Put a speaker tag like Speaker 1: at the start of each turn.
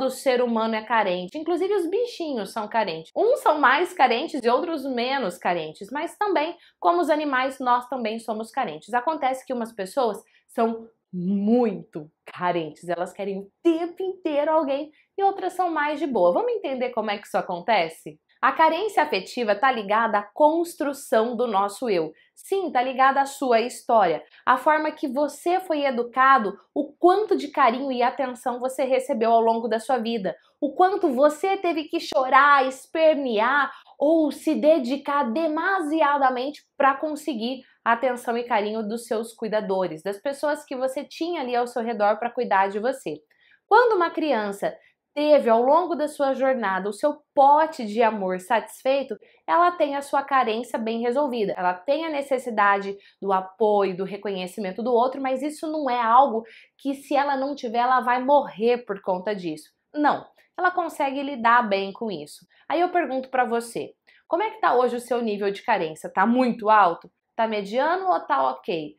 Speaker 1: todo ser humano é carente, inclusive os bichinhos são carentes. Uns são mais carentes e outros menos carentes, mas também, como os animais, nós também somos carentes. Acontece que umas pessoas são muito carentes, elas querem o tempo inteiro alguém e outras são mais de boa. Vamos entender como é que isso acontece? A carência afetiva está ligada à construção do nosso eu. Sim, está ligada à sua história, à forma que você foi educado, o quanto de carinho e atenção você recebeu ao longo da sua vida, o quanto você teve que chorar, espernear ou se dedicar demasiadamente para conseguir a atenção e carinho dos seus cuidadores, das pessoas que você tinha ali ao seu redor para cuidar de você. Quando uma criança teve ao longo da sua jornada o seu pote de amor satisfeito, ela tem a sua carência bem resolvida. Ela tem a necessidade do apoio, do reconhecimento do outro, mas isso não é algo que se ela não tiver, ela vai morrer por conta disso. Não. Ela consegue lidar bem com isso. Aí eu pergunto para você, como é que tá hoje o seu nível de carência? Tá muito alto? Tá mediano ou tá OK?